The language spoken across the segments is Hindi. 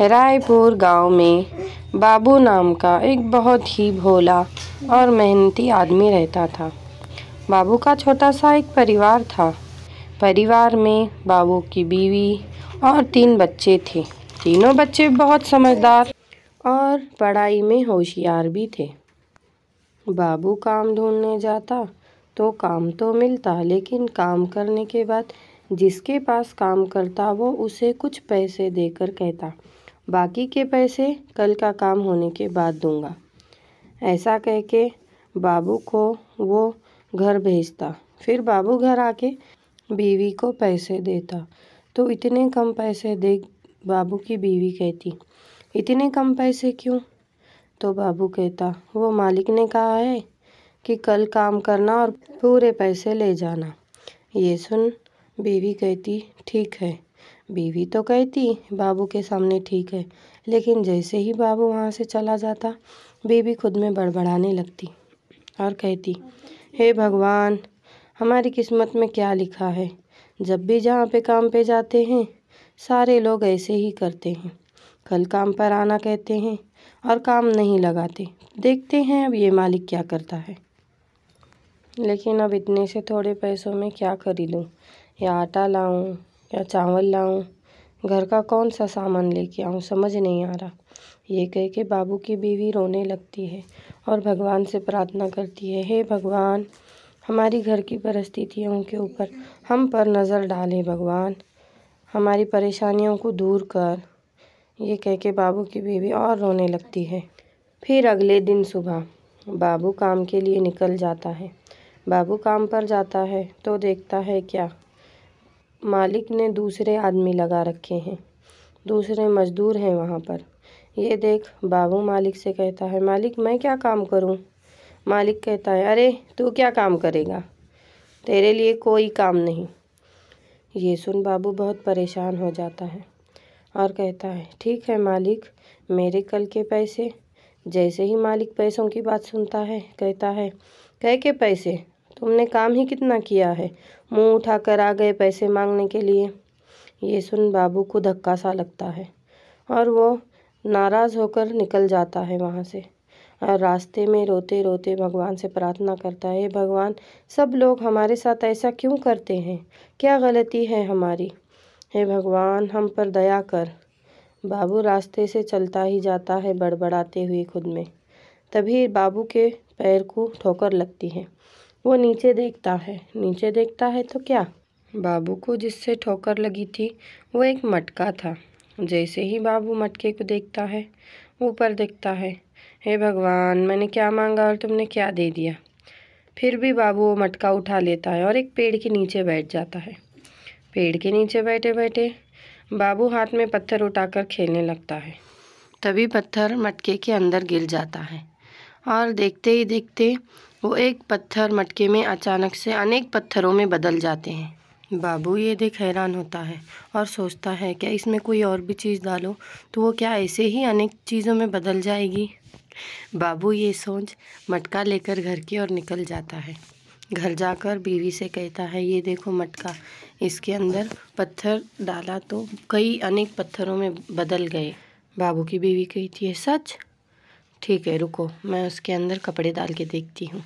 रायपुर गांव में बाबू नाम का एक बहुत ही भोला और मेहनती आदमी रहता था बाबू का छोटा सा एक परिवार था परिवार में बाबू की बीवी और तीन बच्चे थे तीनों बच्चे बहुत समझदार और पढ़ाई में होशियार भी थे बाबू काम ढूंढने जाता तो काम तो मिलता लेकिन काम करने के बाद जिसके पास काम करता वो उसे कुछ पैसे देकर कहता बाकी के पैसे कल का काम होने के बाद दूंगा ऐसा कह के बाबू को वो घर भेजता फिर बाबू घर आके बीवी को पैसे देता तो इतने कम पैसे दे बाबू की बीवी कहती इतने कम पैसे क्यों तो बाबू कहता वो मालिक ने कहा है कि कल काम करना और पूरे पैसे ले जाना ये सुन बीवी कहती ठीक है बीवी तो कहती बाबू के सामने ठीक है लेकिन जैसे ही बाबू वहाँ से चला जाता बीवी खुद में बड़बड़ाने लगती और कहती हे hey भगवान हमारी किस्मत में क्या लिखा है जब भी जहाँ पे काम पे जाते हैं सारे लोग ऐसे ही करते हैं कल काम पर आना कहते हैं और काम नहीं लगाते देखते हैं अब ये मालिक क्या करता है लेकिन अब इतने से थोड़े पैसों में क्या खरीदूँ या आटा लाऊं या चावल लाऊं घर का कौन सा सामान लेके आऊं समझ नहीं आ रहा ये कह के बाबू की बीवी रोने लगती है और भगवान से प्रार्थना करती है हे भगवान हमारी घर की परिस्थितियों के ऊपर हम पर नज़र डालें भगवान हमारी परेशानियों को दूर कर ये कह के बाबू की बीवी और रोने लगती है फिर अगले दिन सुबह बाबू काम के लिए निकल जाता है बाबू काम पर जाता है तो देखता है क्या मालिक ने दूसरे आदमी लगा रखे हैं दूसरे मज़दूर हैं वहाँ पर ये देख बाबू मालिक से कहता है मालिक मैं क्या काम करूँ मालिक कहता है अरे तू क्या काम करेगा तेरे लिए कोई काम नहीं ये सुन बाबू बहुत परेशान हो जाता है और कहता है ठीक है मालिक मेरे कल के पैसे जैसे ही मालिक पैसों की बात सुनता है कहता है कह के पैसे तुमने काम ही कितना किया है मुंह उठाकर आ गए पैसे मांगने के लिए ये सुन बाबू को धक्का सा लगता है और वो नाराज़ होकर निकल जाता है वहाँ से और रास्ते में रोते रोते भगवान से प्रार्थना करता है भगवान सब लोग हमारे साथ ऐसा क्यों करते हैं क्या गलती है हमारी हे भगवान हम पर दया कर बाबू रास्ते से चलता ही जाता है बड़बड़ाते हुए खुद में तभी बाबू के पैर को ठोकर लगती है वो नीचे देखता है नीचे देखता है तो क्या बाबू को जिससे ठोकर लगी थी वो एक मटका था जैसे ही बाबू मटके को देखता है ऊपर देखता है हे भगवान मैंने क्या मांगा और तुमने क्या दे दिया फिर भी बाबू वो मटका उठा लेता है और एक पेड़ के नीचे बैठ जाता है पेड़ के नीचे बैठे बैठे बाबू हाथ में पत्थर उठाकर खेलने लगता है तभी पत्थर मटके के अंदर गिर जाता है और देखते ही देखते वो एक पत्थर मटके में अचानक से अनेक पत्थरों में बदल जाते हैं बाबू ये देख हैरान होता है और सोचता है क्या इसमें कोई और भी चीज़ डालो तो वो क्या ऐसे ही अनेक चीज़ों में बदल जाएगी बाबू ये सोच मटका लेकर घर की ओर निकल जाता है घर जाकर बीवी से कहता है ये देखो मटका इसके अंदर पत्थर डाला तो कई अनेक पत्थरों में बदल गए बाबू की बीवी कहती है सच ठीक है रुको मैं उसके अंदर कपड़े डाल के देखती हूँ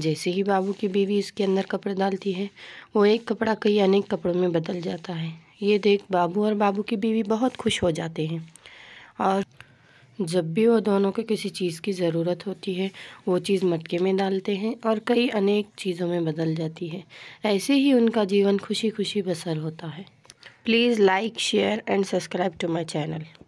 जैसे ही बाबू की बीवी इसके अंदर कपड़े डालती है वो एक कपड़ा कई अनेक कपड़ों में बदल जाता है ये देख बाबू और बाबू की बीवी बहुत खुश हो जाते हैं और जब भी वो दोनों को किसी चीज़ की ज़रूरत होती है वो चीज़ मटके में डालते हैं और कई अनेक चीज़ों में बदल जाती है ऐसे ही उनका जीवन खुशी खुशी बसर होता है please like share and subscribe to my channel